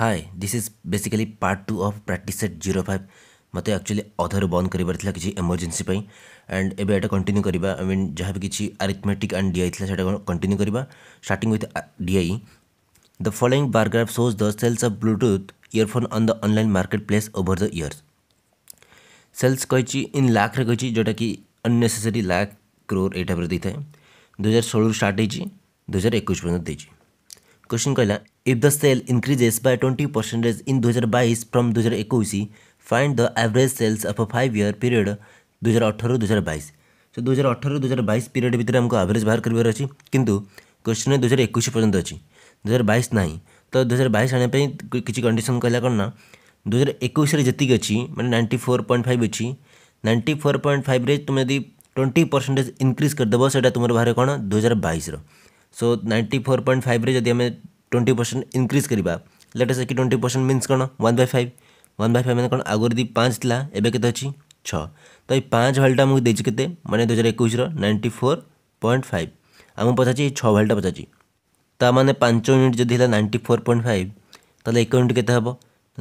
Hi this is basically part two of practice set zero five ମୋତେ actually ଅଧାରୁ ବନ୍ଦ କରିବାର ଥିଲା କିଛି ଏମର୍ଜେନ୍ସି ପାଇଁ ଆଣ୍ଡ ଏବେ ଏଇଟା କଣ୍ଟିନ୍ୟୁ କରିବା ଆଇ ମିନ୍ ଯାହା ବି କିଛି ଆରିଥମେଟିକ୍ ଆଣ୍ଡ ଡିଆଇ ଥିଲା ସେଇଟା କଣ୍ଟିନ୍ୟୁ କରିବା starting with DI the following bar graph shows the sales of Bluetooth earphone on the online marketplace over the years sales କହିଛି ଇନ୍ ଲାକ୍ରେ କହିଛି ଯେଉଁଟାକି ଅନ୍ନେସେସରି ଲାକ୍ କ୍ରୋର୍ ଏଇ ଟାଇପ୍ର ଦେଇଥାଏ ଦୁଇହଜାର ଷୋହଳରୁ ଷ୍ଟାର୍ଟ ହେଇଛି ଦୁଇହଜାର ଏକୋଇଶ ପର୍ଯ୍ୟନ୍ତ ଦେଇଛି क्वेश्चन कहला If the sale दो हजार 20% in 2022 from 2021, find the average sales of a 5 year period 2018-2022. सो दुई हजार अठर दुई हजार बैस पीरियड भितर आमको आवरेज बाहर करार अच्छी कितु क्वेश्चन दुई हजार एक पर्यटन अच्छी दुई हजार बैस ना तो दुई हजार बैस आने किसी कंडीशन कहला कौन ना दुई हजार एक जी अच्छी मैंने नाइंटी फोर पॉइंट फाइव अच्छी नाइंटी फोर पॉइंट फाइव तुम यदि ट्वेंटी परसेंटेज इनक्रीज करदेव से तुम बाहर कौन दुई हजार बैस रो नाइंटी फोर पॉइंट फाइव जब ट्वेंटी परसेंट ଇନକ୍ରିଜ୍ କରିବା ଲେଟ୍ ସେ କି ଟ୍ୱେଣ୍ଟି ପରସେଣ୍ଟ ମିନ୍ସ କ'ଣ one by five one by five ମାନେ କ'ଣ ଆଗରୁ ଯଦି ପାଞ୍ଚ ଥିଲା ଏବେ କେତେ ଅଛି ଛଅ ତ ଏଇ ପାଞ୍ଚ ଭାଲ୍ୟୁଟା ଆମକୁ ଦେଇଛି କେତେ ମାନେ ଦୁଇ ହଜାର ଏକୋଇଶର ନାଇଣ୍ଟି ଫୋର୍ ପଏଣ୍ଟ ଫାଇଭ୍ ଆମକୁ ପଚାରିଛି ଏଇ ଛଅ ଭାଲ୍ୟୁଟା ପଚାରିଛି ତା ମାନେ ପାଞ୍ଚ ୟୁନିଟ୍ ଯଦି ହେଲା ନାଇଣ୍ଟି ଫୋର୍ ପଏଣ୍ଟ ଫାଇଭ୍ ତାହେଲେ ଏକ ୟୁନିଟ୍ କେତେ ହେବ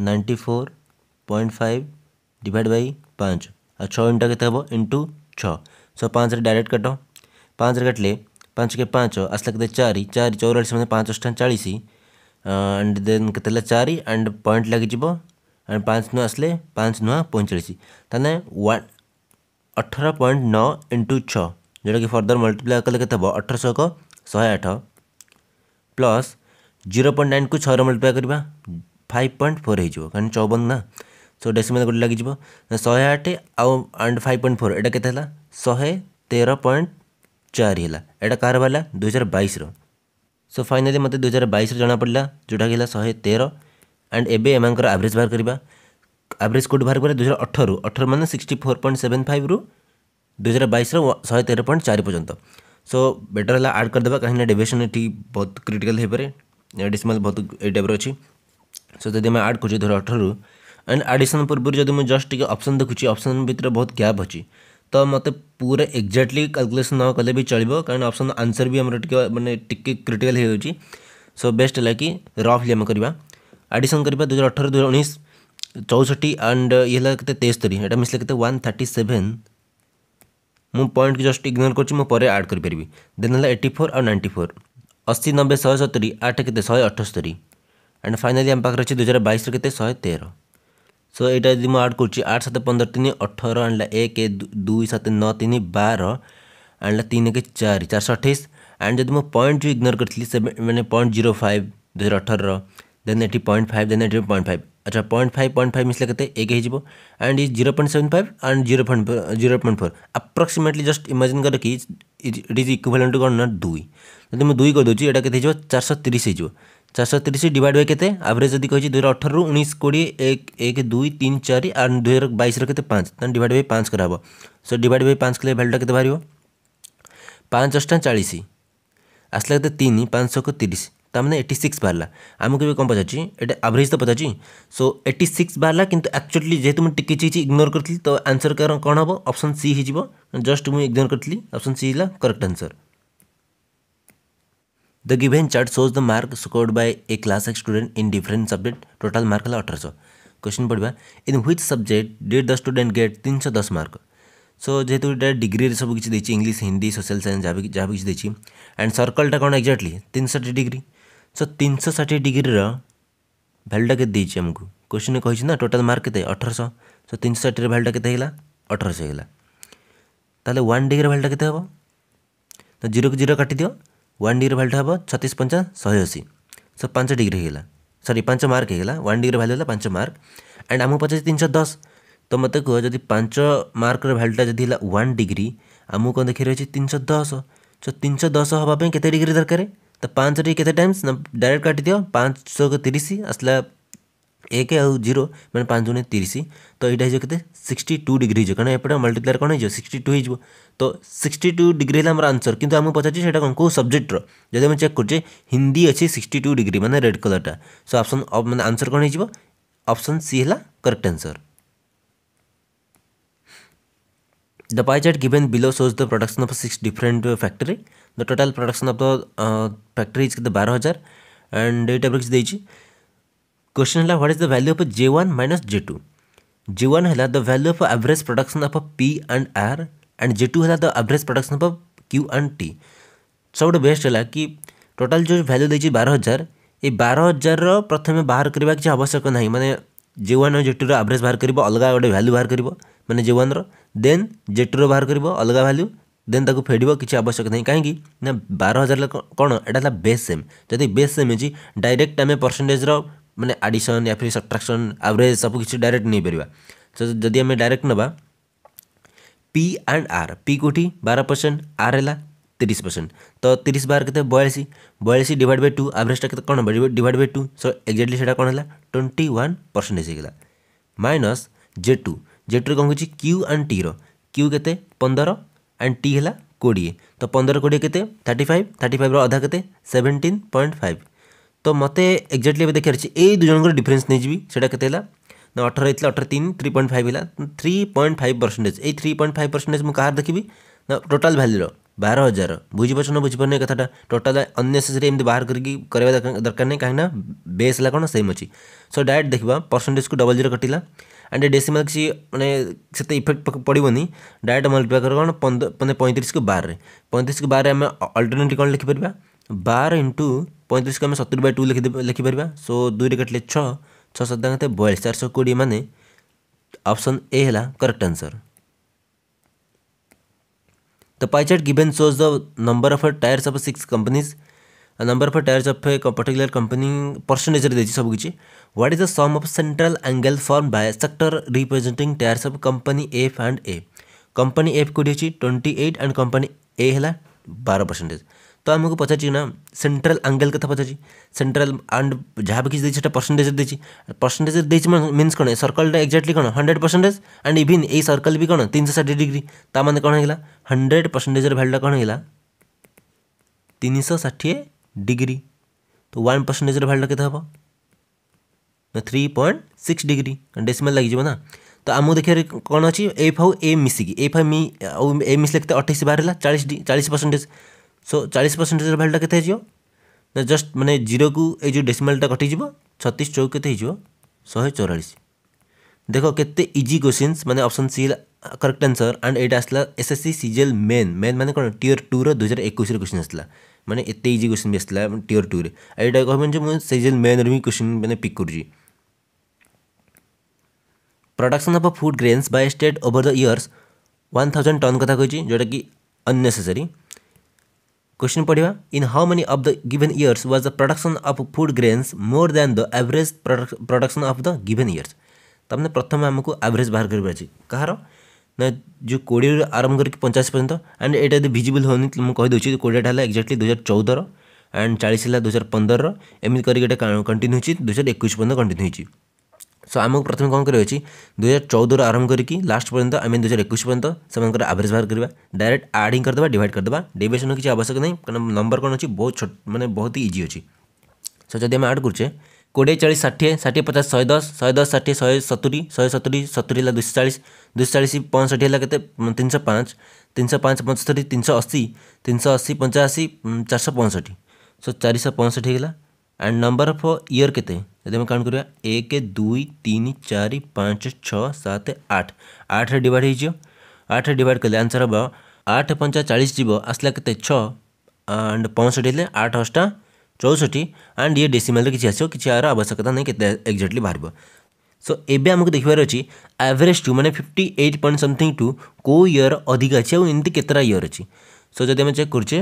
ninety four point five divide by ପାଞ୍ଚ ଆଉ ଛଅ ୟୁନିଟ୍ଟା କେତେ ହେବ ଇଣ୍ଟୁ ଛଅ ସୋ ପାଞ୍ଚରେ ଡାଇରେକ୍ଟ କାଟ ପାଞ୍ଚରେ କାଟିଲେ पाँच के पाँच के चार चार चौरास मैंने पाँच अष्टा चालीस एंड देते चार एंड पॉइंट लगे एंड पाँच नुआ आसले पाँच नुआ पैंचाश तेने अठर पॉइंट नौ इंटू छ जोटा कि फर्दर मल्टीप्लाए कले के अठर शह शहे आठ प्लस जीरो पॉइंट नाइन को छ मल्टीप्लाए करवा फाइव पॉइंट फोर हो चौवन ना सो डेसीमेल गोटे लगे शहे आठ आउ एंड फाइव पॉइंट फोर यहाँ के शहे तेरह पॉइंट चारि एटा कार बाला दुई हजार बैस रो फाइनाली मत दुई हजार बैस पड़ा जोटा कि शहे तेर एंड एम आवरेज बाहर करवा आवरेज कौट बाहर करा दुई अठर अठर मैंने sixty four point seven five रु दुईार बैस रहा तेरह पॉइंट चार पर्यटन सो बेटर है आड करदे कहीं डेविएसन ये बहुत क्रिटिकल हो पाए एडिशनल बहुत ये टाइप रही सो जब आम आड कर अठर रु एंड आडिशन पूर्व जब मुझे जस्ट टी अपसन देखुची अप्सन भितर बहुत गैप अच्छी तो मत पूरा एक्जाक्टली काल्कुलेसन न कले भी चलो कारण अप्सन आंसर भी मैंने टी क्रिटिकल हो सो बेस्ट है कि रफली आम करवा आडिशन करवा दुई अठर दुई हजार उन्नीस चौष्टि एंड ये कैसे तेस्तरी ये मिसले के वन थर्टी सेवेन मुझ पॉइंट को जस्ट इग्नोर कर एड करपरि देन एट्टी फोर आउ नाइंटी फोर अशी नब्बे शहे सतुरी आठ के शहे अठस्तरी एंड फाइनाली आम पाखे अच्छे दुई हजार बैस के शहे तेरह সো এটা যদি মু আড করছি আট সাত পনেরো তিন অঠর আনলা এক দুই সাত ন তিন বার আনলা তিন এক চারি চারশো অঠাইশ আন্ড যদি মু পয়েন্ট যে ইগনোর করি সে মানে পয়েন্ট জিরো ফাইভ দুই হাজার অঠর দেন eighty point five then eighty point five আচ্ছা পয়েন্ট ফাইভ পয়েন্ট ফাইভ মিশলে কেতে এক হয়ে and is zero point seven five and zero point zero point four approximately just imagine কর কি ইট ইজ ইকুভালেন্ট টু কন না দুই যদি মু দুই করে দেছি এটা কেতে হয়ে চারশো তিরিশ হয়ে चार सौ तीस डिवाइड बै के आवरेज जदि कही दुई अठर रू उ कोड़े एक एक दुई तीन चार आंड दुई बैस रे पाँच डिवाइड बै पाँच कराब सो डिवाइड बै पाँच कले भैल्यूटा के बाहर पाँच अस्टा चालीस आसला के पाँच सौ तीस तमें एट्टी सिक्स बाहर आम कभी कम पचार आवरेज तो पचार सो एट्ट सिक्स बाहर कि एक्चुअली जेहतु मुझे किसी इग्नोर करी तो आंसर कौन हम अप्सन सी हो जस्ट मुझ इग्नोर करी अप्सन सी है correct answer The given chart shows the mark scored by a class X student in different subject. Total mark है अठारह सौ क्वेश्चन पढ़ा in which subject did the student get तीन सौ दस मार्क सो जेहेतु এটা ডিগ্রিরে সব কিছু দিয়েছি ইংলিশ হিন্দি সোশিয়াল সায়েন্স যা যা কিছু দিয়েছি অ্যান্ড সর্কলটা কোণ এক্জাক্টলি তিনশো ষাঠিয়ে ডিগ্রি সো তিনশো ষাঠিয়ে ডিগ্রির ভ্যালুটা কেতে দিয়েছি আমি কোশ্চিনে কিন্তু না টোটাল মার্ক কেতে অঠরশো সো তিনশো ষাঠির ভ্যালুটা কেতে হল অঠরশো হল তাহলে ওয়ান ডিগ্রির ভ্যালুটা কেতে হব তো জিরো জিরো কাটি দিও ୱାନ୍ ଡିଗ୍ରୀ ଭ୍ୟାଲ୍ୟୁଟା ହେବ ଛତିଶ ପଞ୍ଚା ଶହେ ଅଶୀ ସୋ ପାଞ୍ଚ ଡିଗ୍ରୀ ହେଇଗଲା ସରି ପାଞ୍ଚ ମାର୍କ ହେଇଗଲା ୱାନ୍ ଡିଗ୍ରୀ ଭ୍ୟାଲ୍ୟୁ ହେଲା ପାଞ୍ଚ ମାର୍କ ଆଣ୍ଡ ଆମକୁ ପଚାରିଛି ତିନିଶହ ଦଶ ତ ମୋତେ କୁହ ଯଦି ପାଞ୍ଚ ମାର୍କର ଭ୍ୟାଲ୍ୟୁଟା ଯଦି ହେଲା ୱାନ୍ ଡିଗ୍ରୀ ଆମକୁ କ'ଣ ଦେଖି ରହିଛି ତିନିଶହ ଦଶ ସୋ ତିନିଶହ ଦଶ ହେବା ପାଇଁ କେତେ ଡିଗ୍ରୀ ଦରକାର ତ ପାଞ୍ଚ ଡିଗ୍ରୀ କେତେ ଟାଇମ୍ସ ନା ଡାଇରେକ୍ଟ କାଟିଦିଅ ପାଞ୍ଚଶହ ତିରିଶ ଆସିଲା एक आउ जीरो मैंने पाँच दुने तीस तो यहाँ हो सिक्सट सिक्सटी टू डिग्री हो कहना एपटे मल्टीप्लायर कौन हो सिक्सटी टू हो तो सिक्सटी टू डिग्री है आम आंसर कितना आम पचारे कौन कौ सब्जेक्टर जब आम चेक करे हिंदी अच्छी सिक्सटी टू डिग्री मैंने रेड कलरटा सो अपसन मैंने आंसर कौन हो सी है correct answer the pie chart given below shows the production of six different factory the The total of the the uh, हजार एंड the 12000 and क्वेश्चन है what is the value of J one minus J two J one है the value of average production of P and R and J to है the average production of Q and T सब best है कि total जो value देखिए बारह हजार ये बारह हजार प्रथम बाहर करवा किसी आवश्यक ना मैंने जे वन और जे टूर आवरेज बाहर कर अलग गोटे वैल्यू बाहर कर मैंने जे वन रेन जे टूर बाहर कर अलग वैल्यू देन ताको फेड़ कि आवश्यक नहीं कहीं ना बार हजार कौन एटा बेस सेम जब बेस सेम हो डायरेक्ट आम परसेंटेज ମାନେ ଆଡ଼ିସନ୍ ୟା ଫିର୍ ସବ୍ଟ୍ରାକ୍ସନ୍ ଆଭରେଜ୍ ସବୁ କିଛି ଡାଇରେକ୍ଟ ନେଇପାରିବା ତ ଯଦି ଆମେ ଡାଇରେକ୍ଟ ନେବା ପି ଆଣ୍ଡ ଆର୍ ପି କେଉଁଠି ବାର ପରସେଣ୍ଟ ଆର୍ ହେଲା তিরিশ পার্সেন্ট তো তিরিশ বার কেতে বয়াশ বয়াশ ডিভাইড বাই টু আভরেজটা কেতে কোণ divide by two so exactly সেটা কোণ হল টোয়েন্টি ওয়ান পরসেন্টেজ হয়ে minus J two J two কম হচ্ছে কিউ আন্ড টির কিউ কেতে পনের আন্ড টি হল কোড়িয়ে তো পনের কোড়িয়ে কেতে থার্টি ফাইভ থার্টি ফাইভর অধা কেতে সেভেন্টিন পয়েন্ট ফাইভ तो मत एक्जाक्टली देखे ये दुजन डिफरेन्स नहीं जीटा के ना अठर होता अठर तीन थ्री पॉइंट फाइव है थ्री पॉइंट फाइव परसेंटेज ये थ्री पॉइंट फाइव परसेंटेज मुझे कहार देखी ना टोटाल भैल्यूर बार हजार बुझीपार ना बुझीप नहीं कथा टोटाल अनेसेसरी एम बाहर कर दरकार नहीं कहीं बेस है कौन सेम अच्छी सो डायरेक्ट देखा परसेंटेज को डबल जीरो कटिला एंड डेसीमाल किसी मैंने से इफेक्ट पड़ोन डायरेक्ट मल्टीप्लाई कर पैंतीस को बारे पैंतीस को बारे आम अल्टरनेटली कौन लिखिपरिया बार इंटू पैंतीस को आम सतुरी बै टू लिखि लिखिपर सो दुई काटिले छः छः सत्ता बयालीस चार सौ कोड़े मान ऑप्शन ए है correct answer The pie chart given shows the of of tires of six companies, of number of tires of a particular company percentage what is the sum of central angle form by sector representing tyres of company F and A company F कौटी अच्छी twenty eight and company A है बार percentage ତ ଆମକୁ ପଚାରିଛି ନା central angle କଥା ପଚାରିଛି ସେଣ୍ଟ୍ରାଲ ଆଣ୍ଡ ଯାହା ବି କିଛି ଦେଇଛି ସେଟା ପରସେଣ୍ଟେଜ୍ ଦେଇଛି ପରସେଣ୍ଟେଜ୍ ଦେଇଛି ମିନ୍ସ କ'ଣ ସର୍କଲ୍ଟା ଏକ୍ଜାକ୍ଟଲି କ'ଣ ହଣ୍ଡ୍ରେଡ଼ ପରସେଣ୍ଟେଜ୍ ଆଣ୍ଡ ଇଭିନ୍ ଏଇ ସର୍କଲ୍ ବି କ'ଣ ତିନିଶହ ଷାଠିଏ ଡିଗ୍ରୀ ତା ମାନେ କ'ଣ ହେଇଗଲା ହଣ୍ଡ୍ରେଡ଼ ପରସେଣ୍ଟେଜ୍ର ଭ୍ୟାଲ୍ୟୁଟା କ'ଣ ହେଇଗଲା ତିନିଶହ ଷାଠିଏ ଡିଗ୍ରୀ ତ ୱାନ୍ ପରସେଣ୍ଟେଜ୍ର ଭ୍ୟାଲ୍ୟୁଟା କେତେ ହେବ ନା three point six degree decimal ଲାଗିଯିବ ନା ତ ଆମକୁ ଦେଖିବାରେ କ'ଣ ଅଛି ଏଫ୍ ଆଉ ଏ ମିଶିକି ଏଫ୍ ଆଉ ମି ଆଉ ଏ ମିଶିଲେ କେତେ ଅଠେଇଶ ବାହାରିଲା ଚାଳିଶ ଚାଳିଶ ପରସେଣ୍ଟେଜ୍ सो चालीस परसेंटेज भैल्यूटा के हो जस्ट मैंने जीरो को ये जो डेसिमलटा कटिज छत्तीस चौक के शहे चौरास देख के इजी क्वेश्चन मैंने option C correct answer and ये आसला S S C CGL main main मैंने कौन टीयर टूर दुई हजार एक क्वेश्चन आसला मैंने एत इजी क्वेश्चन भी आसला टीयर टू रहा कहें सीजेल मेन रू क्वेश्चन मैंने पिक कर production of food grains by state over the years one thousand ton कथा कहती जोटा कि अननेसेसरी क्वेश्चन पढ़ा in how many of the given years was the production of food grains more than the average production of the given years ତାମାନେ ପ୍ରଥମେ ଆମକୁ average ବାହାର କରିବାର ଅଛି କାହାର ନା ଯେଉଁ କୋଡ଼ିଏରୁ ଆରମ୍ଭ କରିକି ପଚାଶ ପର୍ଯ୍ୟନ୍ତ ଆଣ୍ଡ ଏଇଟା ଯଦି ଭିଜିବୁଲ୍ ହେଉନି ମୁଁ କହିଦେଉଛି କୋଡ଼ିଏଟା ହେଲା ଏକ୍ଜାକ୍ଟଲି ଦୁଇହଜାର ଚଉଦର ଆଣ୍ଡ ଚାଳିଶ ହେଲା ଦୁଇହଜାର ପନ୍ଦରର ଏମିତି କରିକି ଏଇଟା କଣ୍ଟିନ୍ୟୁ ହେଇଛି ଦୁଇହଜାର ଏକୋଇଶ ପର୍ଯ୍ୟନ୍ତ କଣ୍ଟିନ୍ୟୁ ହେଇଛି सो आमको प्रथम कौन कर दुई हजार चौदह आरंभ करके लास्ट पर्यटन आम दुई हजार एकुश पर्यटन समर आवरेज बाहर करवा डायरेक्ट आड ही करदे डिवाइड करदे डेविएसन किसी आवश्यक नहीं क्या नंबर कौन अच्छी बहुत छोट मैंने बहुत ही इजी अच्छी सो जब आम आड करे कोड़े चालीस षाठी षाठी पचास शहे दस शहे दस षाठी शहे सतुरी शहे सतुरी सतुरी है दुश चालीस दुश चालीस पंचषठी है कैसे तीन शौ पाँच तीन सौ पाँच पंचस्तरी तीन शौ अशी तीन शौ अशी पंचाशी चार शौ पंचष्ठी सो चार शौ पंचष्ठी है एंड नंबर अफ इयर के ଯଦି ଆମେ କାଉଣ୍ଟ କରିବା ଏକ ଦୁଇ ତିନି ଚାରି ପାଞ୍ଚ ଛଅ ସାତ ଆଠ ଆଠରେ ଡିଭାଇଡ଼ ହେଇଯିବ ଆଠରେ ଡିଭାଇଡ଼ କଲେ ଆନ୍ସର ହେବ ଆଠ ପଞ୍ଚା ଚାଳିଶ ଯିବ ଆସିଲା କେତେ ଛଅ ଆଣ୍ଡ ପଞ୍ଚଷଠି ହେଲେ ଆଠ ଅଷ୍ଟା ଚଉଷଠି ଆଣ୍ଡ ଇଏ ଡେସିମାଲରେ କିଛି ଆସିବ କିଛି ଏହାର ଆବଶ୍ୟକତା ନାହିଁ କେତେ ଏକ୍ଜାକ୍ଟଲି ବାହାରିବ ସୋ ଏବେ ଆମକୁ ଦେଖିବାର ଅଛି ଆଭରେଜ୍ ଟୁ ମାନେ fifty eight point something two କେଉଁ ଇୟର୍ ଅଧିକା ଅଛି ଆଉ ଏମିତି କେତେଟା ଇୟର୍ ଅଛି ସୋ ଯଦି ଆମେ ଚେକ୍ କରୁଛେ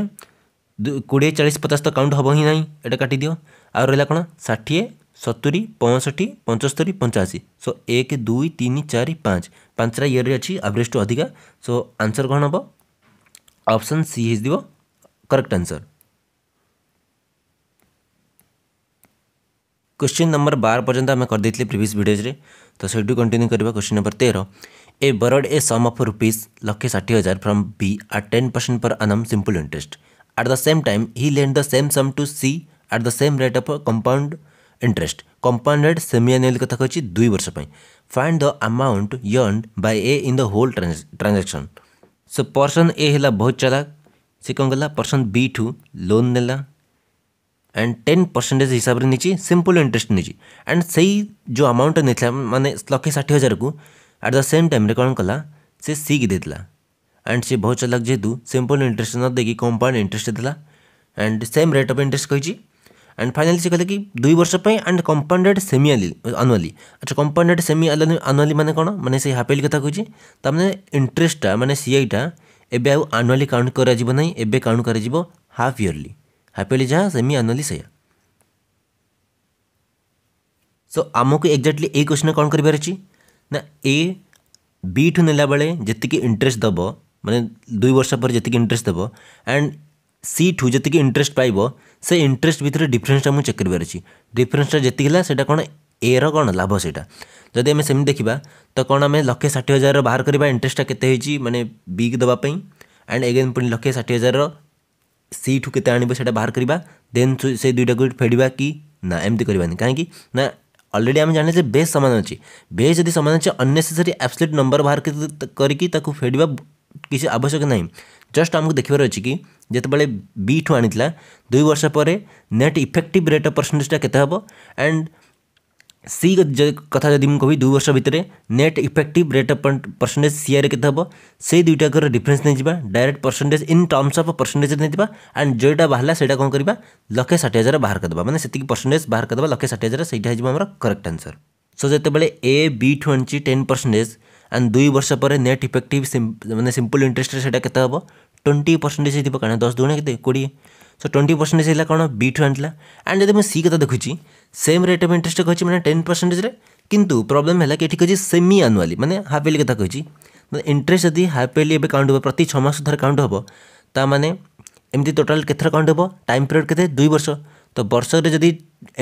କୋଡ଼ିଏ ଚାଳିଶ ପଚାଶ ତ କାଉଣ୍ଟ ହେବ ହିଁ ନାହିଁ ଏଇଟା କାଟିଦିଅ ଆଉ ରହିଲା କ'ଣ ଷାଠିଏ सतुरी पंसठ पंचस्तरी पंचाशी सो एक दुई तीन चार पाँच ପାଞ୍ଚଟା ଇୟର୍ରେ अच्छी आवरेज टू अधिका सो आंसर कौन हम ऑप्शन सी हिज ଦିବ करेक्ट आंसर क्वेश्चन नंबर बार पर्यटन आम करदे प्रिवियस भिडियोजे तो से कंटिन्यू करवा क्वेश्चन नंबर तेरह A borrowed a sum of rupees लक्षे षाठी हजार फ्रॉम बी आर ten percent per annum simple interest at the same time he lend the same sum to C at the same rate of compound interest compound interest compounded semi-annually दुई वर्ष find the amount earned by A in the whole transaction so person A है बहुत चालाक से कौन गला person B to loan नेला and ten percentage हिसाब से नहीं सिंपल इंटरेस्ट नहीं एंड से जो अमाउंट नहीं मानने लक्षे षाठी हजार को एट द सेम टाइम कौन कला से सी की देता एंड सी बहुत चालाक जेहतु सिंपल इंटरेस्ट न देखिए कंपाउंड इंटरेस्ट देता and same rate of interest कही एंड फाइनाली से कहते कि दुई वर्ष एंड कंपाउंडेड सेमी आनुआली अच्छा कंपाउंडेड सेमी आल आनुआली मैंने कौन मैंने से हाफ एल क्या कहे तो मैंने इंटरेस्टा मैंने सी आई टा आनुआली काउंट करना कर हाफ इयरली हाफ इयरली जहाँ सेमी आनुआली से सो आम को एक्जाक्टली ये क्वेश्चन कौन कर बी ठू ना जी इंटरेस्ट दब मैंने दुई वर्ष पर जी इंटरेस्ट दब एंड सीट जी इंटरेस्ट पाइब से इंटरेस्ट भितर डिफरेन्सटा मुझे चेक कर डिफरेन्सटा जी से कौन ए रण लाभ सेटा जदि आम सेम देखा तो कौन आम लक्षे षाठी हजार बाहर करवा इंटरेस्टा के मैंने बिग दवापी एंड एगेन पुणी लक्षे षाठी हजार सीठू के बाहर करवा देन से दुईटा को फेड़ा कि ना एमती करें कहीं अलरेडी आम जाने बेस सामान अच्छे बेस जदि सामान अच्छे अनेसेसरी एब्सलेट नंबर बाहर करके फेड़ किसी आवश्यक ना जस्ट आमको देखार अच्छे कि जितेबाला बी ठू आनी दुई वर्ष पर नेट इफेक्टिव रेट अफ परसेंटेजा के सी कथा जब कह दुई वर्ष भितर net effect rate of percentage सी आर के से दुईटा कर डिफरेन्स नहीं जा direct percentage in terms of percentage नहीं जा एंड जोटा बाहर से कौन करा लक्ष षाठी हजार बाहर करदे मैंने से परसेंटेज बाहर करदे लक्षे षाठी हजार से करेक्ट आंसर सो जो ए बी ठू आ टेन परसेंटेज ଆଣ୍ଡ ଦୁଇ ବର୍ଷ ପରେ ନେଟ୍ ଇଫେକ୍ଟିଭ୍ ମାନେ ସିମ୍ପଲ୍ ଇଣ୍ଟରେଷ୍ଟ ସେଇଟା କେତେ ହେବ ଟ୍ୱେଣ୍ଟି ପରସେଣ୍ଟେଜ୍ ହେଇଥିବ କାରଣ ଦଶ ଦୁଗୁଣା କେତେ କୋଡ଼ିଏ ସୋ ଟ୍ୱେଣ୍ଟି ପରସେଣ୍ଟେଜ୍ ହେଲା କ'ଣ ବିଠୁ ଆଣିଲା ଆଣ୍ଡ ଯଦି ମୁଁ ସି କଥା ଦେଖୁଛି ସେମ୍ ରେଟ୍ ଅଫ୍ ଇଣ୍ଟରେଷ୍ଟ କହିଛି ମାନେ ଟେନ୍ ପରସେଣ୍ଟେଜ୍ରେ କିନ୍ତୁ ପ୍ରୋବ୍ଲେମ୍ ହେଲା କି ଏଠି କହିଛି ସେମି ଆନୁଆଲି ମାନେ ହାଫ୍ ଇୟର୍ଲି କଥା କହିଛି ଇଣ୍ଟରେଷ୍ଟ ଯଦି ହାଫ୍ ଇୟର୍ଲି ଏବେ କାଉଣ୍ଟ ହେବ ପ୍ରତି ଛଅ ମାସ ଥରେ କାଉଣ୍ଟ ହେବ ତା ମାନେ ଏମିତି ଟୋଟାଲ୍ କେତେଥର କାଉଣ୍ଟ ହେବ ଟାଇମ୍ ପିରିୟଡ଼ କେତେ ଦୁଇ ବର୍ଷ ତ ବର୍ଷରେ ଯଦି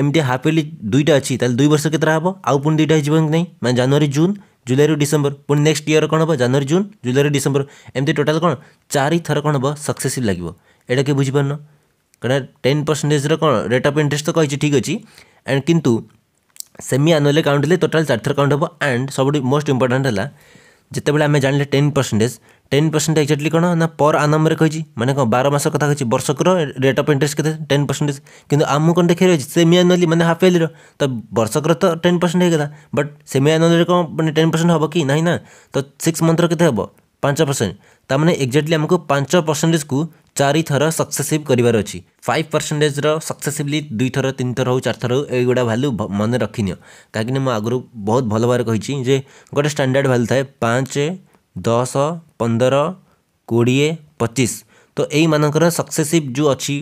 ଏମିତି ହାଫ୍ ଇୟର୍ଲି ଦୁଇଟା ଅଛି ତାହେଲେ ଦୁଇ ବର୍ଷ କେତେଟା ହେବ ଆଉ ପୁଣି ଦୁଇଟା ହେଇଯିବ କି ନାହିଁ ମାନେ ଜାନୁଆରୀ ଜୁନ୍ ଜୁଲାଇରୁ ଡିସେମ୍ବର ପୁଣି ନେକ୍ସଟ ଇୟର କ'ଣ ହେବ ଜାନୁଆରୀ ଜୁନ୍ ଜୁଲାଇରୁ ଡିସେମ୍ବର ଏମିତି ଟୋଟାଲ୍ କ'ଣ ଚାରିଥର କ'ଣ ହେବ ସକ୍ସେସିଭ୍ ଲାଗିବ ଏଇଟା କିଏ ବୁଝିପାରୁନ କାରଣ ଟେନ୍ ପରସେଣ୍ଟେଜର କ'ଣ ରେଟ୍ ଅଫ୍ ଇଣ୍ଟରେଷ୍ଟ ତ କହିଛି ଠିକ୍ ଅଛି ଆଣ୍ଡ କିନ୍ତୁ ସେମି ଆନୁଆଲି କାଉଣ୍ଟ ହେଲେ ଟୋଟାଲ୍ ଚାରିଥର କାଉଣ୍ଟ ହେବ ଆଣ୍ଡ ସବୁଠୁ ମୋଷ୍ଟ ଇମ୍ପୋର୍ଟାଣ୍ଟ ହେଲା ଯେତେବେଳେ ଆମେ ଜାଣିଲେ ten percentage ten percent exactly কোণ না পর আনমরে কী মানে কম বার মাস কথা কী বর্ষকর রেট অফ ইন্টারেস্ট কে টেন পরসেন্টেজ কিন্তু আমি কোণ দেখে রয়েছে সেমি আনুয়ালি মানে হাফ ইয়ালির তো বর্ষকর তো টেন পরসেন্ট হয়ে গেলা বট সেমি আনুয়ালির কম মানে টেন পরসেন্ট হব কি না না তো সিক্স মন্থর কেতে হব পাঁচ পরসেন্ট তার মানে এক্সাক্টলি আমি পাঁচ পরসেন্টেজ কু চারি থর সকসেসিভ করবার অছি ফাইভ পরসেন্টেজর সকসেসিভলি দুই থর তিন থর হো চার থর হো এইগুলা ভ্যালু মনে রখিনিও কাহিঁকি না আগর বহুত ভালো ভাবে কী যে গোটে স্ট্যান্ডার্ড ভ্যালু থাকে পাঁচ दस पंदर कोड़े पचीस तो यही मानक सक्सेसिव जो अच्छी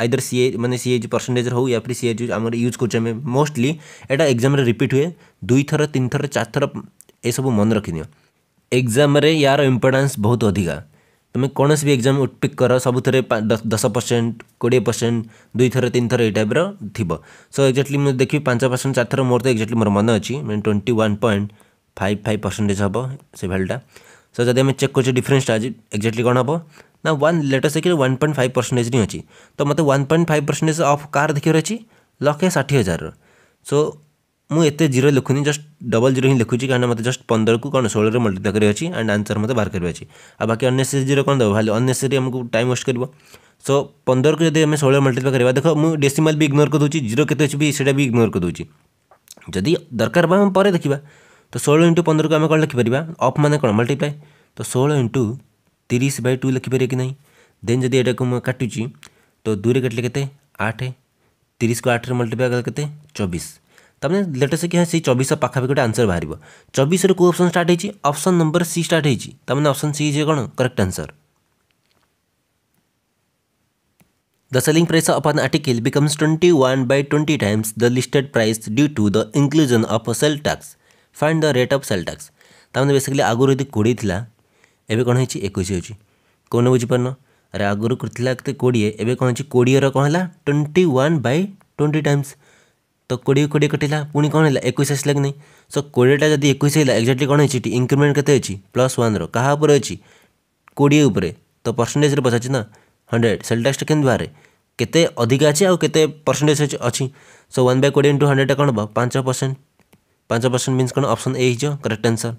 आईदर सी मैंने सी जो परसेंटेज हो या फिर सी एज आम यूज कर मोस्टली एटा एक्जाम रिपीट हुए दुई थर तीन थर चार थर यह सब मन रखिदि एक्जाम यार इम्पोर्टास् बहुत अधिका तुम्हें कौन भी एक्जाम उत्पिक कर सब थे दस परसेंट कोड़े परसेंट दुई थर तीन थर यप थी सो एक्जाक्टली मुझे देखिए पांच परसेंट चार थर मोर तो एक्जाक्टली मोर मन अच्छी मैं twenty one point five five percentage हम से भैल्यूटा ಸೊ ଯଦି ଆମେ ଚେକ୍ କରୁଛେ ଡିଫରେନ୍ସଟା ଏକ୍ଜାକ୍ଟଲି କ'ଣ ହେବ ନା ୱାନ୍ ଲେଟର୍ ସେକିରେ ୱାନ୍ ପଏଣ୍ଟ ଫାଇଭ୍ ପରସେଣ୍ଟେଜ୍ ହିଁ ଅଛି ତ ମୋତେ one point five percentage of କାହାର ଦେଖିବାର ଅଛି ଲକ୍ଷେ ଷାଠିଏ ହଜାରର ସୋ ମୁଁ ଏତେ ଜିରୋ ଲେଖୁନି ଜଷ୍ଟ ଡବଲ୍ ଜିରୋ ହିଁ ଲେଖୁଛି କାରଣ ମୋତେ ଜଷ୍ଟ ପନ୍ଦରକୁ କ'ଣ ଷୋହଳରେ ମଲ୍ଟିପ୍ଲାଏ କରିବାର ଅଛି ଆଣ୍ଡ ଆନ୍ସର୍ ମୋତେ ବାହାର କରିବାର ଅଛି ଆଉ ବାକି ଅନ୍ନେସେସରି ଜିରୋ କ'ଣ ଦେବ ଭାଲି ଅନ୍ନେସେସରି ଆମକୁ ଟାଇମ୍ ୱେଷ୍ଟ କରିବ ସୋ ପନ୍ଦରକୁ ଯଦି ଆମେ ଷୋହଳରେ ମଲ୍ଟିପ୍ଲାଏ କରିବା ଦେଖ ମୁଁ ଡେସିମାଲ୍ ବି ଇଗ୍ନୋର କରିଦେଉଛି ଜିରୋ କେତେ ଅଛି ବି ସେଇଟା ବି ଇଗ୍ନୋର କରିଦେଉଛି ଯଦି ଦରକାର ହେବ ଆମେ ପରେ ଦେଖିବା तो षोह इंटु पंदर को आम कौन लिखिपर अफ मैंने कौन मल्टीप्लाए तो षोह इंटु तीस बै टू लिखिपर कि नहीं देन जदि ये तो दुई रे काटिले के आठ तीस को आठ रे मल्टीप्लाए गल के चौबीस तब लेटेस्ट कि हाँ से चबीस पाखापाखी गोटे आंसर बाहर चौबीस रो option start option number C start तब मैंने अप्सन सी जी तो कौन correct answer the selling price of an article becomes twenty one by twenty times the listed price due to the inclusion of sale tax find the rate of sale tax ତା'ମାନେ basically ଆଗରୁ ଯଦି କୋଡ଼ିଏ ଥିଲା ଏବେ କ'ଣ ହେଇଛି ଏକୋଇଶ ହେଉଛି କ'ଣ ବୁଝିପାରୁନ ଆରେ ଆଗରୁ ଥିଲା କେତେ କୋଡ଼ିଏ ଏବେ କ'ଣ ହେଇଛି କୋଡ଼ିଏର କ'ଣ ହେଲା twenty one by twenty times ତ କୋଡ଼ିଏ କୋଡ଼ିଏ କଟିଲା ପୁଣି କ'ଣ ହେଲା ଏକୋଇଶ ଆସିଲା କି ନାହିଁ ସୋ କୋଡ଼ିଏଟା ଯଦି ଏକୋଇଶ ହେଲା ଏକ୍ଜାକ୍ଟଲି କ'ଣ ହେଇଛି ଏଠି ଇନକ୍ରିମେଣ୍ଟ କେତେ ଅଛି ପ୍ଲସ୍ ୱାନ୍ର କାହା ଉପରେ ଅଛି କୋଡ଼ିଏ ଉପରେ ତ ପରସେଣ୍ଟେଜରେ ପଚାରୁଛି ନା ହଣ୍ଡ୍ରେଡ଼ ସେଲ୍ ଟ୍ୟାକ୍ସଟା କେମିତି ବାହାରେ କେତେ ଅଧିକା ଅଛି ଆଉ କେତେ ପରସେଣ୍ଟେଜ ଅଛି ସୋ ୱାନ୍ ବାଇ କୋଡ଼ିଏ ଇଣ୍ଟୁ ହଣ୍ଡ୍ରେଡ଼ଟା କ'ଣ ହେବ ପାଞ୍ଚ ପରସେଣ୍ଟ पांच परसेंट मीन कौन option A is correct answer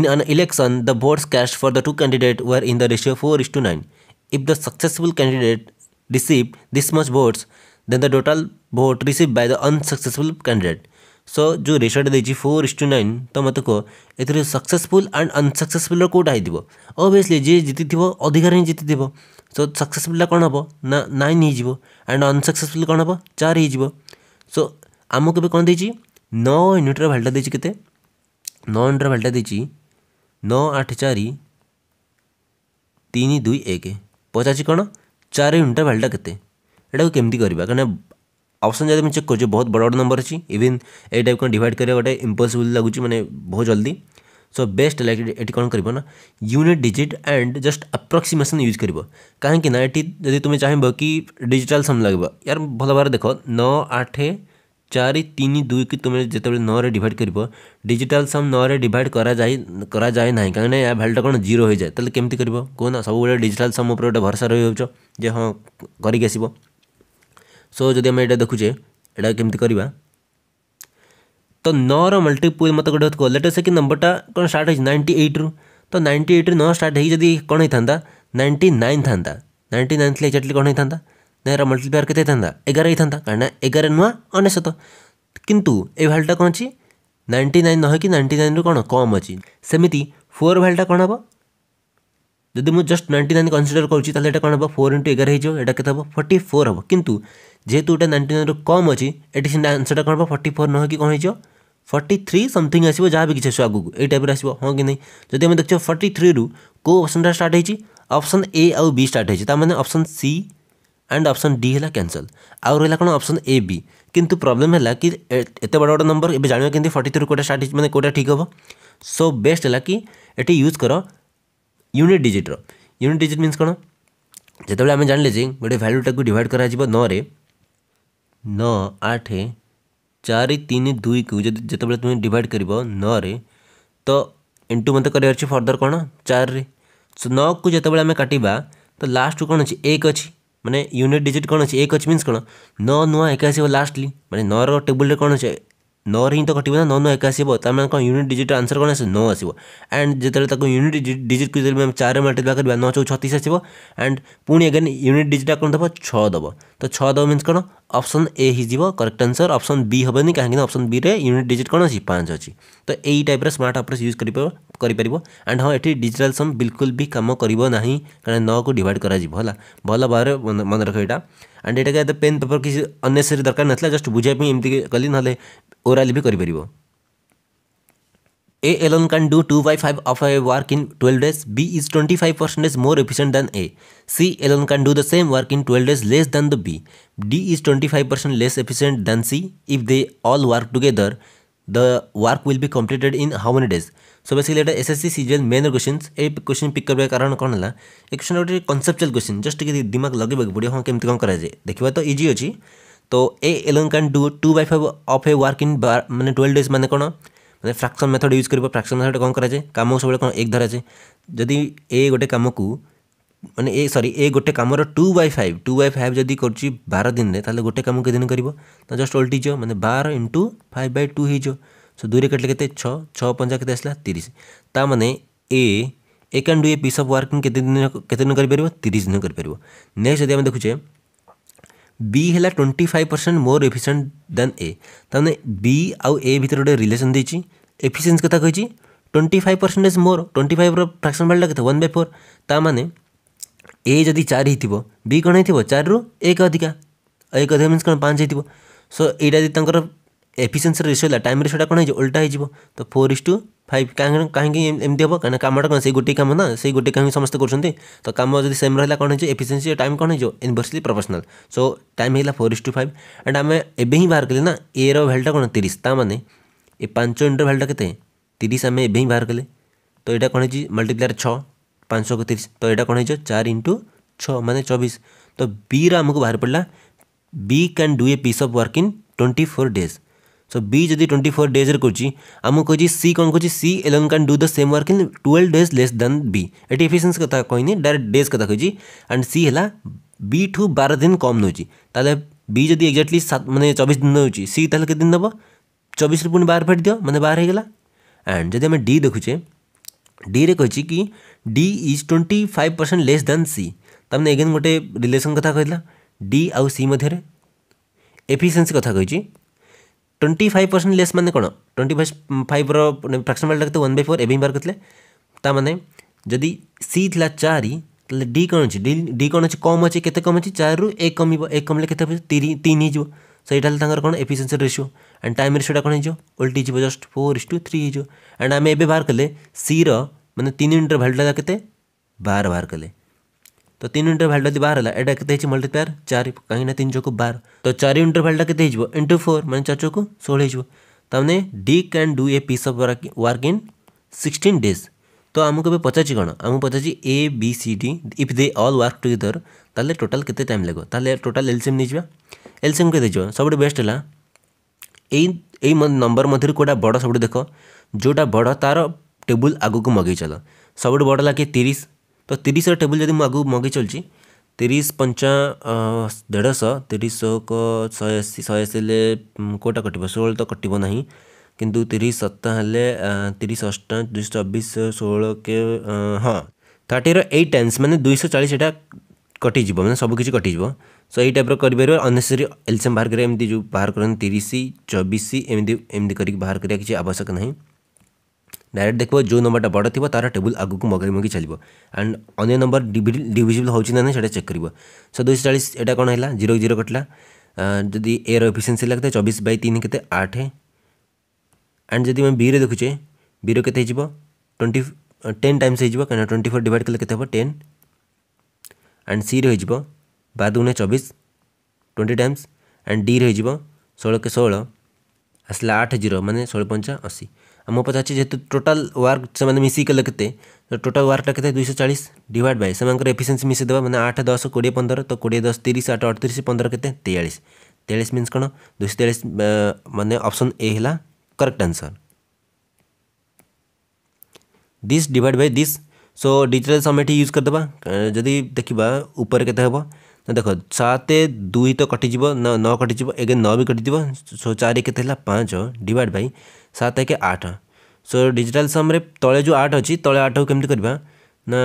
in an election the votes cast for the two candidate were in the ratio four is to nine if the successful candidate receive this much votes then the total vote receive by the unsuccessful candidate so जो देती four is to nine तो मत कह A successful and unsuccessful कौटा हो obviously जी जीति थो अधिकार ही जीति थी सो सक्सेसफुल कौन हम ना नाइन हो कौन हम चार हो ସୋ ଆମକୁ ଏବେ କ'ଣ ଦେଇଛି ନଅ ୟୁନିଟ୍ର ଭାଲ୍ୟୁଟା ଦେଇଛି କେତେ ନଅ ୟୁନିଟ୍ର ଭାଲ୍ୟୁଟା ଦେଇଛି ନଅ ଆଠ ଚାରି ତିନି ଦୁଇ ଏକ ପଚାରିଛି କ'ଣ ଚାରି ୟୁନିଟ୍ର ଭାଲ୍ୟୁଟା କେତେ ଏଇଟାକୁ କେମିତି କରିବା କାରଣ ଅପସନ୍ ଯଦି ଆମେ ଚେକ୍ କରୁଛେ ବହୁତ ବଡ଼ ବଡ଼ ନମ୍ବର ଅଛି ଇଭିନ୍ ଏଇ ଟାଇପ୍ କ'ଣ ଡିଭାଇଡ଼ କରିବା ଗୋଟେ ଇମ୍ପସିବୁଲ୍ ଲାଗୁଛି ମାନେ ବହୁତ ଜଲ୍ଦି सो बेस्ट लाइक ଏଠି କ'ଣ କରିବ ନା unit digit and just approximation use କରିବ କାହିଁକି ନା ଏଠି ଯଦି ତୁମେ ଚାହିଁବ କି ଡିଜିଟାଲ୍ ସମ୍ ଲାଗିବ ୟାର ଭଲ ଭାବରେ ଦେଖ ନଅ ଆଠ ଚାରି ତିନି ଦୁଇକି ତୁମେ ଯେତେବେଳେ ନଅରେ ଡିଭାଇଡ଼ କରିବ ଡିଜିଟାଲ୍ ସମ୍ ନଅରେ ଡିଭାଇଡ଼ କରାଯାଇ କରାଯାଏ ନାହିଁ କାହିଁକିନା ଏହା ଭ୍ୟାଲ୍ୟୁଟା କ'ଣ ଜିରୋ ହୋଇଯାଏ ତାହେଲେ କେମିତି କରିବ କୁହ ନା ସବୁବେଳେ ଡିଜିଟାଲ୍ ସମ୍ ଉପରେ ଗୋଟେ ଭରସା ରହିଯାଉଛ ଯେ ହଁ କରିକି ଆସିବ ସୋ ଯଦି ଆମେ ଏଇଟା ଦେଖୁଛେ ଏଇଟା କେମିତି କରିବା तो नौर मल्टीपुल मत गोटे लेटे से कि नंबरटा कौन स्टार्ट नाइंटी एट्रु तो नाइंटी एट्रु नौ स्टार्ट होती कौन होता नाइंटी नाइन था नाइंटी नाइन थी एक्जाक्टली कौन होता नाइन मल्टीप्लायर के एगार ही था कहीं एगार नुआ अनेशत तो। कितु ये भैल्यूटा कौन अच्छी नाइंटी नाइन न नी नाइंटी नाइन रू कौन कम अच्छी सेमती फोर भैल्यूटा कौन हम जदि मुझ जस्ट नाइंटी नाइन कनसीडर करुच्चे कौन हम फोर इंटू एगार होटा के फर्टी फोर हम कितु जेहतु गोटे नाइंटी नाइन रू कम अच्छी ये आंसरटा कौन हम फर्टी फोर नी कौन हो फर्टी थ्री समथिंग आसो जहाँ भी किसी आस ये टाइप आसो हाँ कि नहीं जदि आम देखो फर्टी थ्री रू कौन स्टार्ट ऑप्शन ए आउ बी स्टार्ट मैंने option C and option D है कैनसल आउ रहा कौन अप्सन ए बी किंतु प्रॉब्लम है कि एत बड़ बड़ा नंबर एवं जानवा कि फर्टी थ्री कौटा स्टार्ट मैंने कौटा ठीक हम सो बेस्ट है कि ये यूज कर यूनिट डिजिट्र यूनिट डिजिट मीनस कौन जो आम जान लीजिए गोटे भैल्यूटा को डिड कर न आठ ଚାରି ତିନି ଦୁଇକୁ ଯଦି ଯେତେବେଳେ ତୁମେ ଡିଭାଇଡ଼ କରିବ ନରେ ତ ଇଣ୍ଟୁ ମଧ୍ୟ କରିବାର ଅଛି ଫର୍ଦର କ'ଣ ଚାରିରେ ସୋ ନଅକୁ ଯେତେବେଳେ ଆମେ କାଟିବା ତ ଲାଷ୍ଟକୁ କ'ଣ ଅଛି ଏକ ଅଛି ମାନେ ୟୁନିଟ୍ ଡିଜିଟ୍ କ'ଣ ଅଛି ଏକ ଅଛି ମିନ୍ସ କ'ଣ ନଅ ନୂଆ ଏକାଶୀ ହେବ ଲାଷ୍ଟଲି ମାନେ ନଅର ଟେବୁଲରେ କ'ଣ ଅଛି ନଅରେ ହିଁ ତ କଟିବ ନା ନଅ ନଅ ଏକ ଆସିବ ତା'ମାନେ କ'ଣ ୟୁନିଟ୍ ଡିଜିଟ୍ ଆନ୍ସର୍ କ'ଣ ଆସିବ ନଅ ଆସିବ ଆଣ୍ଡ ଯେତେବେଳେ ତାକୁ ୟୁନିଟ୍ ଡିଜିଟ୍କୁ ଯଦି ଆମେ ଚାରିରେ ମଲ୍ଟିପ୍ଲାଏ କରିବା ନଅ ଚଉ ଛତିଶ ଆସିବ ଆଣ୍ଡ ପୁଣି ଏଗେନ୍ ୟୁନିଟ୍ ଡିଜିଟ୍ଟା କ'ଣ ଦେବ ଛଅ ଦେବ ତ ଛଅ ଦେବ ମିନ୍ସ କ'ଣ ଅପସନ୍ ଏ ହେଇଯିବ କରେକ୍ଟ ଆନ୍ସର୍ ଅପସନ୍ ବି ହେବନି କାହିଁକିନା ଅପସନ୍ ବିରେ ୟୁନିଟ୍ ଡିଜିଟ୍ କ'ଣ ଅଛି ପାଞ୍ଚ ଅଛି ତ ଏଇ ଟାଇପ୍ର ସ୍ମାର୍ଟ ଅପରେଟ୍ ୟୁଜ୍ କରିପାରିବ କରିପାରିବ ଆଣ୍ଡ ହଁ ଏଠି ଡିଜିଟାଲ୍ ସମ୍ ବିଲକୁଲ ବି କାମ କରିବ ନାହିଁ କାରଣ ନଅକୁ ଡିଭାଇଡ଼ କରାଯିବ ହେଲା ଭଲ ଭାବରେ ମନେ ରଖ ଏଇଟା एंड यहाँ क्या पेन पेपर किसी अनेसेसरी दरकार ना जस्ट बुझापी एमती कली ना ओराल भी कर A alone can do two by five of a work in twelve days B is twenty five percentage more efficient than A C alone can do the same work in twelve days less than the B D is twenty five percent less efficient than C if they all work together the work will be completed in how many days so basically एटा S S C CGL main question a question pick करबा कारण कौन है ए question गोटे कनसेप्चुआल question just कि दिमाग लगे पड़े हाँ केमती तो तो, कौन कराए देखा तो इजी अच्छी तो A alone can do two by five of a work in बार मैंने ट्वेल्व डेज मैंने कौन मैंने फ्राक्शन मेथड यूज कर फ्राक्शन मेथड कौन कराए कम सब कौन एक धराए जदि ए गोटे कम को মানে सरी ए गोटे कमर two by five two by five जदि कर बार दिन দিনে তাহলে গোটে কাম কেদিন করব না জস্ট ওল্টিজ মানে বার ইন্টু ফাইভ বাই টু হয়েছ सो दुई એટલે કેતે 6 6 5 કેતે આસલા 30 તા મને a a can do a piece of work કેતે દિન કેતે દિન કરી પરબો 30 દિન કરી પરબો નેક્સ્ટ જદી અમે દેખુછે b હેલા 25% મોર એફિશિયન્ટ ધન a તાને b આઉ a ભીતર ઓડે રિલેશન દેચી એફિશિયન્સ કથા કહીચી 25% મોર 25 ર ફ્રેક્શન વેલ્યુ કેતે 1/4 તા મને a જદી 4 હીતિબો b કોણ હીતિબો 4 રુ 1 અધિકા 1 અધિકા મીન્સ કોણ 5 હીતિબો સો એટા જદી તંકર एफिसीयसी रेसियो है टाइम रेसियोटा कौन हो उल्टा हो तो फोर इज टू फाइव कहीं कहीं एमती हम कहीं कमटा कौन से गोटे कम ना से गोटे कम समस्त करते तो कम जो सेम रहा कौन हो एफिसीयसी टाइम कौन हो इनवर्सली प्रोफेसनाल सो टाइम होगा four is to five and आम एवं ही बाहर कले ना ए रैल्यूटा कौन तीस ताने ए पांच इंटर भैल्यूटा कैसे तीस आम एवं ही बाहर कले तो यहाँ कौन हो मल्टीप्लायर छः पांच को तीस तो यहाँ कौन हो चार इंटु छ मानते चबीस तो बी रमुक बाहर पड़ा B can do a piece of work in twenty four days so B जदि ट्वेंटी फोर डेज्रे आम कह सी कौन कह C alone can do the same work in twelve days less than B एट एफिसीयस कथ कहीं डायरेक्ट डेज क्या कही एंड सी है बी ठू बार दिन कम नौ बी जी एक्जाक्टली मैंने चौबीस दिन नौ सी तेल दिन दब चबीस पुणी बार फेट दिव मैंने बार होगा एंड जदि आम डी देखुचे डी रे कि D is twenty five percent less than C तम एगेन गोटे रिलेसन कथ कहला डी आउ सी मध्य एफिसीयस कथ कही ଟ୍ୱେଣ୍ଟି ଫାଇଭ୍ ପରସେଣ୍ଟ ଲେସ୍ ମାନେ କ'ଣ ଟ୍ୱେଣ୍ଟି ଫାଇଭ୍ର ଫ୍ରାକ୍ସନ୍ ଭାଲ୍ୟୁ ତାକୁ ୱାନ୍ ବାଇ ଫୋର୍ ଏବେ ହିଁ ବାହାର କରିଥିଲେ ତା'ମାନେ ଯଦି ସି ଥିଲା ଚାରି ତାହେଲେ ଡି କ'ଣ ଅଛି ଡି କ'ଣ ଅଛି କମ୍ ଅଛି କେତେ କମ୍ ଅଛି ଚାରିରୁ ଏକ କମିବ ଏକ କମିଲେ କେତେ ତିନି ହେଇଯିବ ସେଇଟା ହେଲେ ତାଙ୍କର କ'ଣ ଏଫିସିଏନ୍ସି ରେସିଓ ଆଣ୍ଡ ଟାଇମ୍ ରେସିଓଟା କ'ଣ ହେଇଯିବ ଓଲ୍ଟି ହେଇଯିବ just four is to three ହେଇଯିବ ଆଣ୍ଡ ଆମେ ଏବେ ବାହାର କଲେ ସିର ମାନେ ତିନି ୟୁନିଟ୍ର ଭ୍ୟାଲ୍ୟୁଟା କେତେ ବାର ବାହାର କଲେ तो तीन इंटरभाल बाहर है एटा के मल्टीप्लायर चार कहीं तीन चौक बार तो चार इंटरभाल के इंटू फोर मैंने चार चौक षोह तमें D can do a piece of work in sixteen days तो आमको पचार कौन आमको पचार A B C D if they all work together तेल टोटाल के टाइम लगे तेल टोटाल एलसीएम नहीं एलसीएम के सब बेस्ट है यही नंबर मध्य कौटा बड़ सब देख जोटा बड़ तार टेबुल आगक मगे चल सब बड़ लगे तीस तो तीस टेबुल जब आगे मगे चलती तीस पंचा देढ़श तीस अशी शहे अशी कौटा कटो षोह तो कटो ना कि तीस सत्ता हेल्ले तीस अष्ट दुई चबीस षोह के हाँ थर्टी रईट टेन्स मैंने दुईश चालीसा कटिज मैंने सबकि कटिज सो यही टाइप करसेसरी एलसीएम बाहर करें बाहर करें तीस एम एम कर बाहर करवश्यक किसी नहीं ডাইরেক্ট দেখব যে নম্বরটা বড় থাকবে তার টেবুল আগুক মগাই মগি চলব অ্যান্ড অন্য নম্বর ডিভিজিবল হচ্ছে না সেটা চেক করব সো দুইশ চাশ এটা কোণ হল জিরো জিরো কটিলা যদি এর এফিসিয়েন্সি লাগতে চবিশ বাই তিন কেতে আঠ অ্যান্ড যদি আমি বিরে দেখুছে বির কেতে হয়ে টোয়েন্টি টেন টাইমস হয়ে কেন টোয়েন্টি ফোর ডিভাইড কলে কেতে হব টেন অ্যান্ড সিরে হয়ে বার দুগুণে চবিশ টোয়েন্টি টাইমস অ্যান্ড ডিরে হয়ে ষোলকে ষোল আসলে আট জিরো মানে ষোল পঞ্চা অশী आम पचाचे जेहतु टोटाल वार्क से मिसिक लिखते तो टोटाल वार्क लिखते दुई सौ चालीस डिवाइड बाय से एफिसीयसी मिसेदे मैंने आठ दस कोड़े पंद्रह तो कोड़े दस तीस आठ अड़तीस पंद्रह के तेयास तेयास मीनस कौन दुई सौ तेयालीस मैंने ए है correct answer this divide by this so digital समेट यूज करदे जदि देखा उपर के ना देख सात दुई तो कटिज न कटिज एक न भी कटिज सो चार के पाँच डिवाइड बै सात एक आठ सो डिजिटल सम्रे तले जो आठ अच्छी तले आठ को कमी करवा ना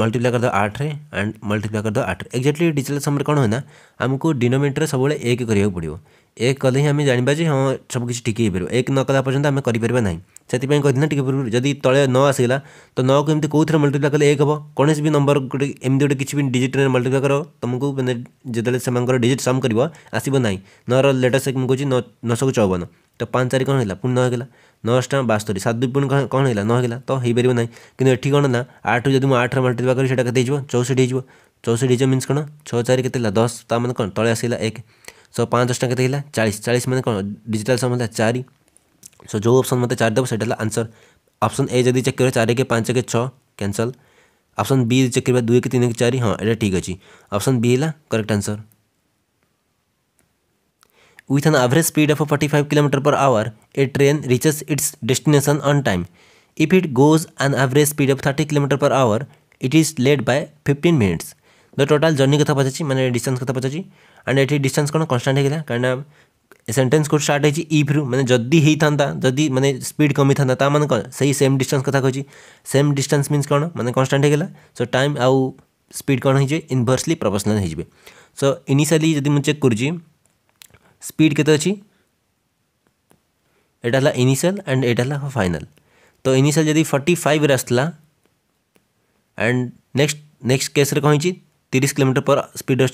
मल्टीप्लाय करद आठ एंड मल्टीप्लाई कर करद आठ एक्जाक्टली डिजिटल सम्रे कौन है आमको डिनोमेटर सब एक करा पड़ो एक कले ही आम जाना जी हाँ किसी ठीक हो पारे एक नक पर्यटन आम करना से कहीं टी पूर्व जदि तले न आसा तो न कोई कौन थोड़े कले एक हम कौन भी नंबर गोटे एम गोटे किसी भी डिजिट में मल्टीप्लाय कर तुमको मैंने जितने से डिजिट सम कर आसो ना न लेटेस्ट मुझे कहूँ नौश चौवन तो पाँच चार कौन होगा पुणी नगला नौश बास्तरी सात दुई पुणी कौन होगा तो हो पारे ना कि कौन ना आठ जब आठ मल्टीप्लाय करी से चौसठ हो चौसठ हो मीनस कौन छः चार के दस तो मैंने कौन तले आसा एक सो पाँच दस टाँगा तो चालीस चालीस मैंने कौन डिजिटाल सामान था चार सो जो अप्सन मतलब चार दबे सैटा आंसर अप्सन ए जदि चेक कर चार के पाँच के छः कैनसल अप्सन बी चेक कर दुई के तीन के चार हाँ ये ठीक अच्छे अप्सन बी है correct answer with an average speed of forty five kilometre per hour a train reaches its destination on time if it goes an average speed of thirty kilometre per hour it is late by fifteen minutes the total journey कथ पचार मैंने distance कथ पचार and ये डिस्टास् कौन कन्स्टाट होता कहीं sentence कौट start if रु मैंने जदि होता जदि मैंने स्पीड कमी था मैंने से ही सेम डिस्टास् क्या कहे सेम डिस्टास् मीन कौन मैंने कन्स्टाट होगा सो टाइम आउ स्पीड कौन हो इनवर्सली प्रफेसनाल हो सो इनिशियली जब मुझे चेक करुच्ची स्पीड के यहाँ इनिशियल एंड यहाँ फाइनाल तो इनिशियल जब फर्टी फाइव आसला एंड नेक्स्ट नेक्स्ट केस्रे कौन तीस किलोमीटर पर स्पीड आ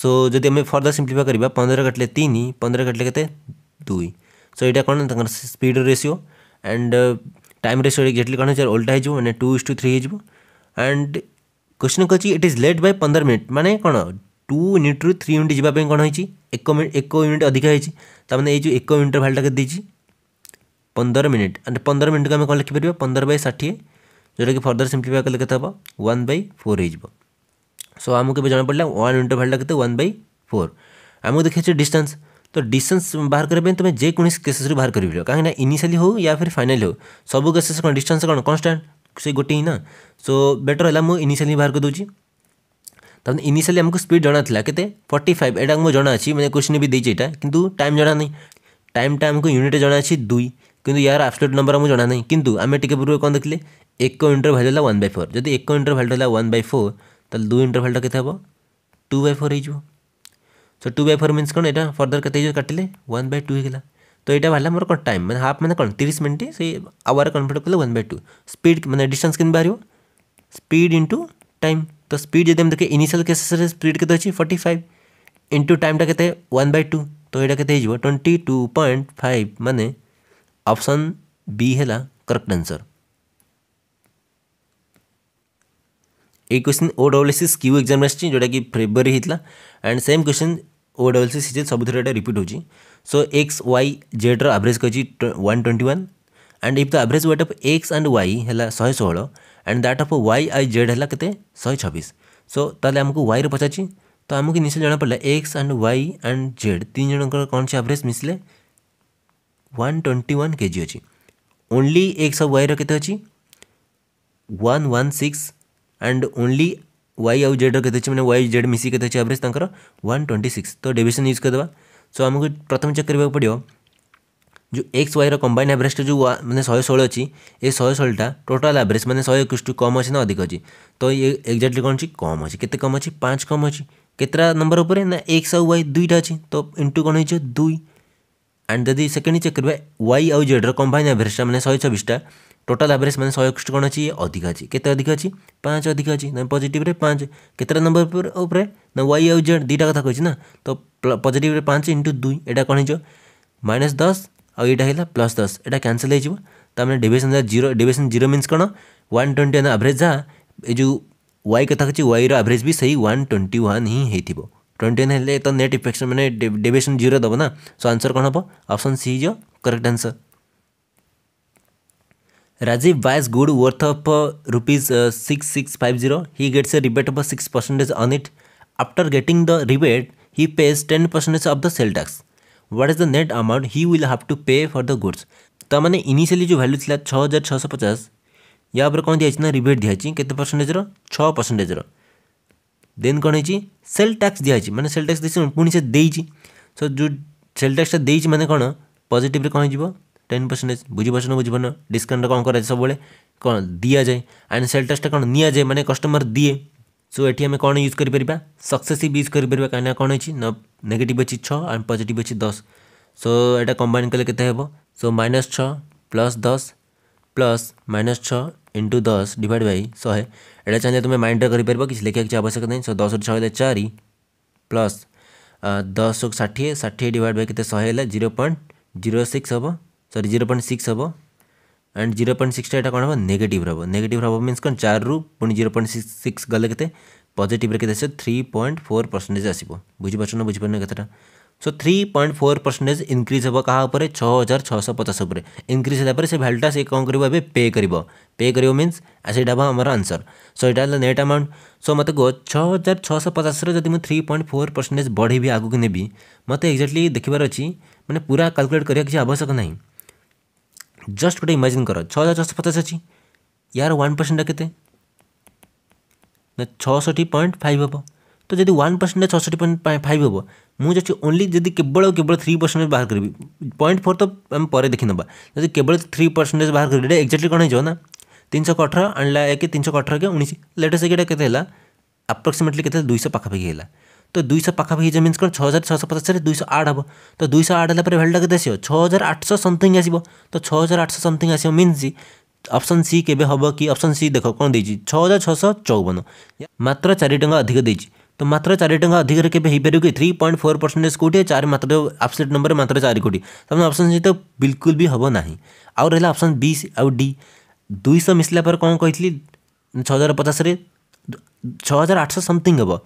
सो যদি আমি ফর্দর সিম্পলিফাই করা পনের কাটলে তিন পনের কাটলে কেতে দুই সো এটা কোণ তাঁর speed ratio and time ratio exactly কোণ হচ্ছে ওল্টা হয়ে যাব মানে two is to three question कहते इट इज लेट बै पंद्रह मिनिट मैंने कौन two unit to three unit जावाई कौन एक मिनट एक यूनिट अधिका होने ये एक यूनिट भैल्यूटा के देती पंदर मिनिट एंड पंद्रह मिनट को आम कौन लिखिपर पंद्रह बै षाठी जोटा कि फर्दर सिंप्लीफाई कले के वन बै फोर हो সো আমাকে জানা পড়লাম ওয়ান ইন্টু ভ্যালুটা কেতে ওয়ান বাই ফোর আমাকে দেখেছি ডিস্টান্स तो डिस्टेंस तो बाहर करने तुम्हें तो जेको केसेस बाहर कर कहीं इनिशियली हो या फिर फाइनाल हो सब केसेस कौन डिस्टेंस कौन कन्स्टाट से गोटे ही ना सो बेटर है मुझे इनिशियली बाहर करदे तब इनिशियली आमको स्पीड जनाला के फर्टी फाइव एटा मुझे जना अच्छी मैंने क्वेश्चन भी देती कि कितु टाइम जना टाइम टाइम को यूनिट जना अच्छी दुई कि यार आबसोल्यूट नंबर आमको जना ना कि आम टे पूर्व कौन देखे एक interval one by four जब एक इंटर भैल्यू है वन बै फोर तेल दुई इंटरभाल्टा के टू बै फोर हो सो टू बै फोर मीनस कौन ये फर्दर के काटिले वन बै टू होगा तो यहाँ बाहर मोर कौन टाइम मैंने हाफ मैंने कौन तीस मिनट से आवर कनफर्ट कले वन बै टू स्पीड मैंने डिस्टान्स कि बाहर स्पीड इंटू टाइम तो स्पीड जब देखिए इनिशियल केसेस स्पीड के अच्छे फर्टी फाइव इंटू टाइमटा के वन बै टू तो ये के ट्वेंटी टू पॉइंट फाइव मानने अपसन बी है करेक्ट आंसर ये question O double S Q exam कि फेब्रवरी होता and same question O double C CJ सब रिपीट हो सो एक्स वाई जेड्र आवरेज कर one twenty one and if the average weight of X and Y है शहे षोह and that of Y आई जेड है कैसे शहे छबिस सो तमुक वाई रचार तो आमको निश्चय जाना पड़ा X and Y and Z तीन जन कौन से आवरेज मिसले वन ट्वेंटी वन के जी अच्छी ओनली एक्स अफ वाइर के one one six and only Y आउ जेड्र केते अच्छे मैंने वाई जेड मिसिक केते अच्छे वन ट्वेंटी सिक्स तो डेविएशन यूज कर देवा सो आमको प्रथम चेक करबा पड़ो जो एक्स वाई रंबाइन कंबाइन एवरेज जो मैंने 116 अछि ए 116 टा टोटाल एवरेज मैंने शहे एक कम अच्छे ना अधिक अछि तो ये एग्जैक्टली कोन अछि कम अच्छी केते कम अछि 5 कम अच्छी केतरा नंबर ऊपर ना एक्स आउ वाई दुईटा अच्छी तो इंटू कौन हो दुई एंड जदि सेकेंड चेक करबा वाई आउ जेड रो कंबाइन एवरेज मैंने शहे टा टोटाल आवरेज मैंने शहे एकसठ कौन अच्छी अधिक अच्छी के अधिक अच्छी पाँच अधिक अच्छी ना पजिट्रे पाँच केत नंबर ना वाई आउ जेड दुईटा कथा कही तो पजिट्रे पाँच इंटु दुई एटा कौन हो माइनस दस आईटा है प्लस दस एटा क्यासल होने deviation zero deviation zero minus कौन वन ट्वेंटी वन आवरेज जहाँ ये जो वाई कथ कह वाइर आवरेज भी सही वन ट्वेंटी वन ही ट्वेंटी वन तो नेट इफेक्शन मैंने डेविएसन जीरो दबना सो आंसर कौन हम अपसन सी जो correct answer Rajiv buys good worth of uh, rupees uh, 6650. He gets a rebate of 6% on it. After getting the rebate, he pays 10% of the sale tax. What is the net amount he will have to pay for the goods? तो मैंने initially जो value थी छः हजार छः सौ पचास या कौन दिया ना रिबेट दिखाई के परसेंटेजर छः परसेंटेजर देन कौन हो सेल टैक्स दिखाई मैंने सेल टैक्स पुणी से सो जो सेल टैक्सटा दे मैंने कौन पजिटिव कौन हो टेन परसेंटेज बुझिपार बुझीपन डिस्काउंट कौन कर सब कौन दि जाए आंड सेल टैक्स कौन नि जाए मैंने कस्टमर दिए सो ये आम कौन यूज कर सक्सेसिव यूज करपर कहीं कौन अच्छी नेगेट अच्छे छः एंड पजिट अच्छी दस सो ये कंबाइन कले के सो माइनस छः प्लस दस प्लस माइनस छः इंटू दस डिवाइड बै शहे एट चाहिए तुम्हें माइंड कर किसी लिखा कि आवश्यक नहीं सो दस रु छः चार प्लस दस षाठी षाठी डिवाइड बै के शहे जीरो पॉइंट जीरो सिक्स हम सरी जीरो पॉइंट सिक्स हम एंड जीरो पॉइंट सिक्सटा कौन हम नेगेटिव हम नेगेटिव हम मीनस कौन चार रु पुणी जीरो पॉइंट सिक्स सिक्स गले के पजिटिव के थ्री पॉइंट फोर परसेंटेज आस बुझीपार ना बुझीपार ना कथा सो three point four percentage increase हम क्या उपर छः हजार छःश पचास उपर इनक्रीज होता से भैल्यूटा से कौन कर पे कर पे कर मीनस ସେଇଟା ହେବ ଆମର ଆନ୍ସର୍ ସୋ ଏଇଟା ହେଲା ନେଟ୍ ଆମାଉଣ୍ଟ ସୋ ମୋତେ କୁହ ଛଅ ହଜାର ଛଅଶହ ପଚାଶରେ ଯଦି ମୁଁ ଥ୍ରୀ ପଏଣ୍ଟ ଫୋର୍ ପରସେଣ୍ଟେଜ୍ ବଢ଼େଇବି ଆଗକୁ ନେବି ମୋତେ ଏକ୍ଜାକ୍ଟଲି ଦେଖିବାର ଅଛି ମାନେ ପୁରା କାଲକୁଲେଟ୍ କରିବା କିଛି ଆବଶ୍ୟକ ନାହିଁ જસ્ટ ଗୋଟେ ઇમેજિન કરો છ હજાર છસો પચાસ ଅଛି ୟାର ୱାନ୍ ପରସେଣ୍ଟଟା କେତେ ନା ଛଅଷଠି ପଏଣ୍ଟ ଫାଇଭ୍ ହେବ ତ ଯଦି ୱାନ୍ ପରସେଣ୍ଟଟା ଛଅଷଠି ପଏଣ୍ଟ ଫାଇଭ୍ ହେବ ମୁଁ ଯଦି ଓନ୍ଲି ଯଦି କେବଳ କେବଳ ଥ୍ରୀ ପରସେଣ୍ଟ ବାହାର କରିବି ପଏଣ୍ଟ ଫୋର୍ ତ ଆମେ ପରେ ଦେଖିନେବା ଯଦି କେବଳ ଥ୍ରୀ ପରସେଣ୍ଟେଜ୍ ବାହାର କରିବି ଏଇଟା ଏକ୍ଜାକ୍ଟଲି କ'ଣ ହେଇଯିବ ନା ତିନିଶହ ଅଠର ଆଣିଲା ଏକ ତିନିଶହ ଅଠର କି ଉଣେଇଶ ଲେଟେଷ୍ଟ ଏଇଟା କେତେ ହେଲା ଆପ୍ରୋକ୍ସିମେଟଲି କେତେ ଦୁଇଶହ ପାଖାପାଖି ହେଲା तो दुई पाखापाखी जमीन कौन छः हजार छःश पचास दुई आठ हे तो दुई आठ है भैल्टा कैसे आसो छः हजार आठ सौ समथिंग आसो तो छः हजार आठश समथिंग आसो जी अप्सन सी के हम कि अप्सन सी देख कौन देखिए छः हजार छःश चौवन मात्र चार टाँह अधिक दे तो मात्र चार टाँह अधिक के थ्री पॉइंट फोर परसेंटेज कौटे चार मात्र आपसेट नंबर मात्र चार कोटी तो अप्सन सी तो बिल्कुल भी हम ना आउ रहा अप्सन बी आउ डी दुई मिसला पर कौन कही छः हजार पचास छः हजार सौ समथिंग हम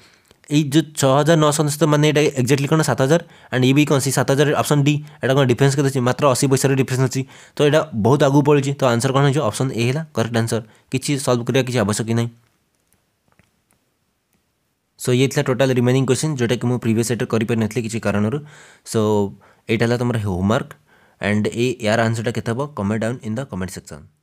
এই যে ছ হাজার নশো অনশত মানে এটা এক্সাক্টলি কোণ সাত হাজার অ্যান্ড ই বি কোণ সি সাত হাজার অপশন ডি এটা কোণ ডিফরেন্স কেতে অছি মাত্র অশী পয়সার ডিফরেন্স অছি তো এটা বহুত আগুক পড়ছে তো আনসর কোণ হয়েছে অপশন এ হল করেক্ট আনসর কিছু সলভ করা কিছু আবশ্যক নাই सो so, ये था टोटाल रिमेनिंग क्वेश्चन जोटा कि मुझे प्रिवियस एटर करी किसी कारण सो यहाँ तुम होमवर्क एंड ए यार आंसरटा के comment down in the comment section